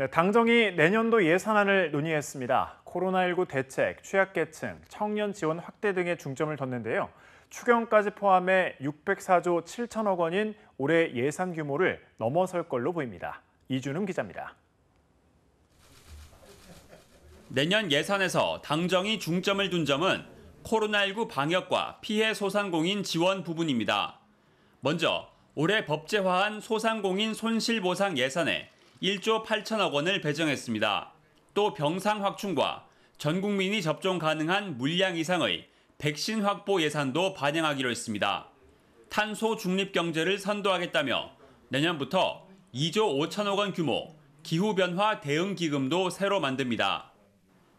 네, 당정이 내년도 예산안을 논의했습니다. 코로나19 대책, 취약계층, 청년 지원 확대 등에 중점을 뒀는데요. 추경까지 포함해 604조 7천억 원인 올해 예산 규모를 넘어설 걸로 보입니다. 이준웅 기자입니다. 내년 예산에서 당정이 중점을 둔 점은 코로나19 방역과 피해 소상공인 지원 부분입니다. 먼저 올해 법제화한 소상공인 손실보상 예산에 1조 8천억 원을 배정했습니다. 또 병상 확충과 전 국민이 접종 가능한 물량 이상의 백신 확보 예산도 반영하기로 했습니다. 탄소 중립 경제를 선도하겠다며 내년부터 2조 5천억 원 규모 기후변화 대응 기금도 새로 만듭니다.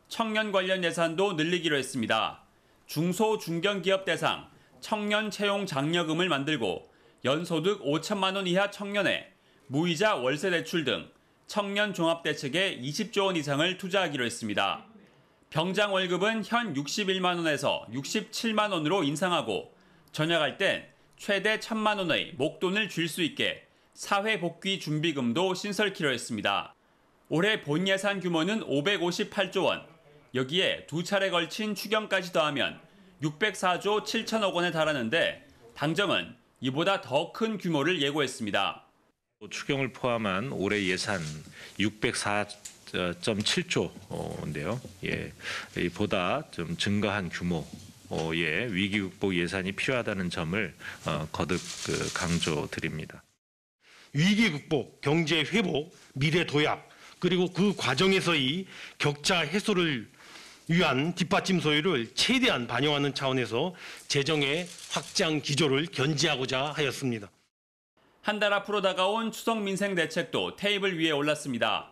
청년 관련 예산도 늘리기로 했습니다. 중소 중견기업 대상 청년 채용 장려금을 만들고 연소득 5천만 원 이하 청년에 무이자 월세 대출 등 청년 종합 대책에 20조 원 이상을 투자하기로 했습니다. 병장 월급은 현 61만 원에서 67만 원으로 인상하고 전역할 땐 최대 1천만 원의 목돈을 줄 수 있게 사회 복귀 준비금도 신설키로 했습니다. 올해 본 예산 규모는 558조 원, 여기에 두 차례 걸친 추경까지 더하면 604조 7천억 원에 달하는데 당정은 이보다 더 큰 규모를 예고했습니다. 추경을 포함한 올해 예산 604.7조인데요. 어, 예, 보다 좀 증가한 규모. 의 위기 극복 예산이 필요하다는 점을 어, 거듭 그 강조드립니다. 위기 극복, 경제 회복, 미래 도약 그리고 그 과정에서의 격차 해소를 위한 뒷받침 소요를 최대한 반영하는 차원에서 재정의 확장 기조를 견지하고자 하였습니다. 한달 앞으로 다가온 추석 민생 대책도 테이블 위에 올랐습니다.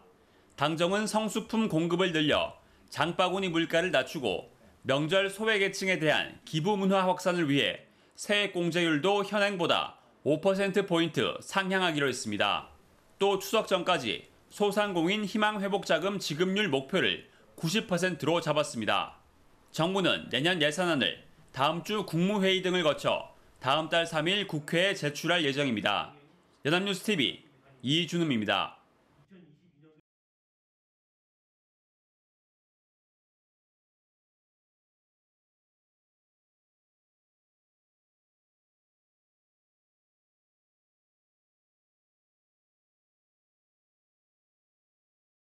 당정은 성수품 공급을 늘려 장바구니 물가를 낮추고 명절 소외계층에 대한 기부 문화 확산을 위해 세액 공제율도 현행보다 5%포인트 상향하기로 했습니다. 또 추석 전까지 소상공인 희망회복자금 지급률 목표를 90%로 잡았습니다. 정부는 내년 예산안을 다음 주 국무회의 등을 거쳐 다음 달 3일 국회에 제출할 예정입니다. 여담뉴스 t v 이준음입니다.